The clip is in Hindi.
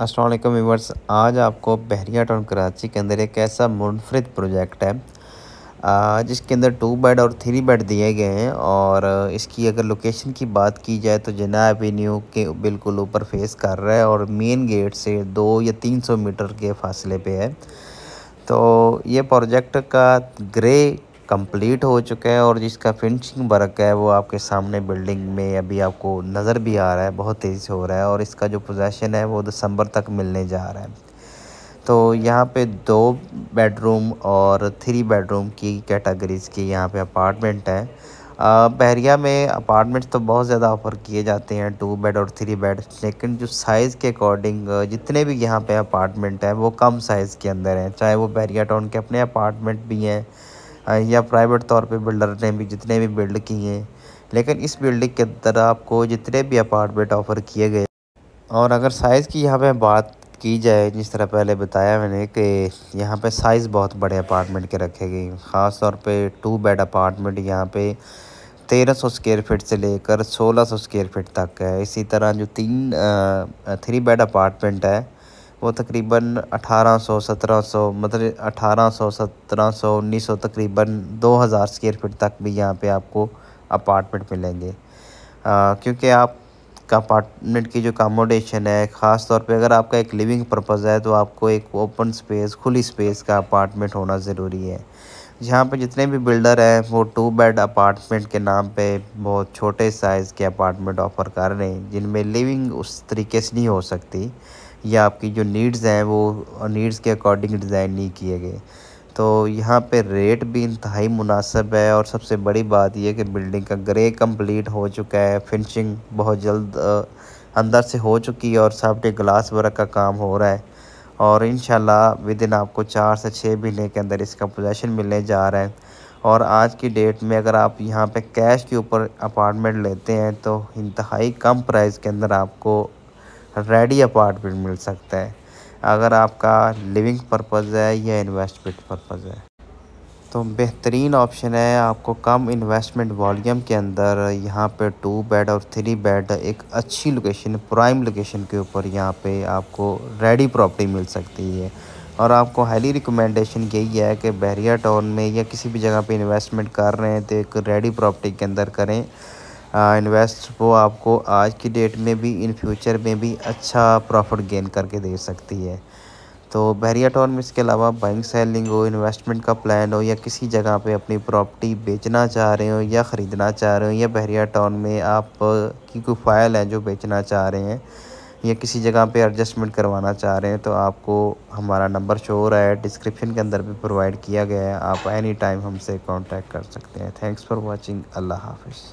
असलम व्यूवर्स आज आपको बहरिया टाउन कराची के अंदर एक ऐसा मुनफरद प्रोजेक्ट है जिसके अंदर टू बेड और थ्री बेड दिए गए हैं और इसकी अगर लोकेशन की बात की जाए तो जना एवेन्यू के बिल्कुल ऊपर फेस कर रहा है और मेन गेट से दो या तीन सौ मीटर के फासले पे है तो ये प्रोजेक्ट का ग्रे कंप्लीट हो चुका है और जिसका फिनिशिंग वर्क है वो आपके सामने बिल्डिंग में अभी आपको नज़र भी आ रहा है बहुत तेज़ी से हो रहा है और इसका जो पोजेसन है वो दिसंबर तक मिलने जा रहा है तो यहाँ पे दो बेडरूम और थ्री बेडरूम की कैटेगरीज़ की यहाँ पे अपार्टमेंट है बहरिया में अपार्टमेंट्स तो बहुत ज़्यादा ऑफ़र किए जाते हैं टू बेड और थ्री बेड लेकिन जो साइज़ के अकॉर्डिंग जितने भी यहाँ पे अपार्टमेंट हैं वो कम साइज़ के अंदर हैं चाहे वो बहरिया टाउन के अपने अपार्टमेंट भी हैं या प्राइवेट तौर पे बिल्डर ने भी जितने भी बिल्ड किए हैं लेकिन इस बिल्डिंग के अंदर आपको जितने भी अपार्टमेंट ऑफ़र किए गए और अगर साइज़ की यहाँ पे बात की जाए जिस तरह पहले बताया मैंने कि यहाँ पे साइज़ बहुत बड़े अपार्टमेंट के रखे गए ख़ास तौर पर टू बेड अपार्टमेंट यहाँ पर तेरह सौ स्क्वेयर फिट से लेकर सोलह सौ स्क्वेयर फीट तक है इसी तरह जो तीन थ्री बेड अपार्टमेंट है वो तकरीबन 1800 1700 मतलब 1800 1700 1900 तकरीबन 2000 स्क्वायर फीट तक भी यहाँ पे आपको अपार्टमेंट मिलेंगे क्योंकि आपका अपार्टमेंट की जो कामोडेशन है ख़ास तौर पे अगर आपका एक लिविंग पर्पज़ है तो आपको एक ओपन स्पेस खुली स्पेस का अपार्टमेंट होना ज़रूरी है जहाँ पे जितने भी बिल्डर हैं वो टू बेड अपार्टमेंट के नाम पे बहुत छोटे साइज़ के अपार्टमेंट ऑफ़र कर रहे हैं जिनमें लिविंग उस तरीके से नहीं हो सकती या आपकी जो नीड्स हैं वो नीड्स के अकॉर्डिंग डिज़ाइन नहीं किए गए तो यहाँ पे रेट भी इंतहाई मुनासब है और सबसे बड़ी बात यह कि बिल्डिंग का ग्रे कंप्लीट हो चुका है फिनिशिंग बहुत जल्द अंदर से हो चुकी है और सामने ग्लास वर्क का काम हो रहा है और इन विद इन आपको चार से छः महीने के अंदर इसका पोजेसन मिलने जा रहा है और आज की डेट में अगर आप यहाँ पे कैश के ऊपर अपार्टमेंट लेते हैं तो इंतहाई कम प्राइस के अंदर आपको रेडी अपार्टमेंट मिल सकता है अगर आपका लिविंग पर्पज़ है या इन्वेस्टमेंट पर्पज़ है तो बेहतरीन ऑप्शन है आपको कम इन्वेस्टमेंट वॉल्यूम के अंदर यहाँ पे टू बेड और थ्री बेड एक अच्छी लोकेशन प्राइम लोकेशन के ऊपर यहाँ पे आपको रेडी प्रॉपर्टी मिल सकती है और आपको हाईली रिकमेंडेशन यही है कि बहरिया टाउन में या किसी भी जगह पे इन्वेस्टमेंट कर रहे हैं तो एक रेडी प्रॉपर्टी के अंदर करें इन्वेस्ट वो आपको आज की डेट में भी इन फ्यूचर में भी अच्छा प्रॉफिट गेन करके दे सकती है तो बहरिया टाउन में इसके अलावा बाइंग सेलिंग हो इन्वेस्टमेंट का प्लान हो या किसी जगह पे अपनी प्रॉपर्टी बेचना चाह रहे हो या ख़रीदना चाह रहे हो या बहरिया टाउन में आप की कोई फाइल है जो बेचना चाह रहे हैं या किसी जगह पे एडजस्टमेंट करवाना चाह रहे हैं तो आपको हमारा नंबर शो हो रहा है डिस्क्रिप्शन के अंदर भी प्रोवाइड किया गया है आप एनी टाइम हमसे कॉन्टैक्ट कर सकते हैं थैंक्स फॉर वॉचिंग अल्लाह हाफिज़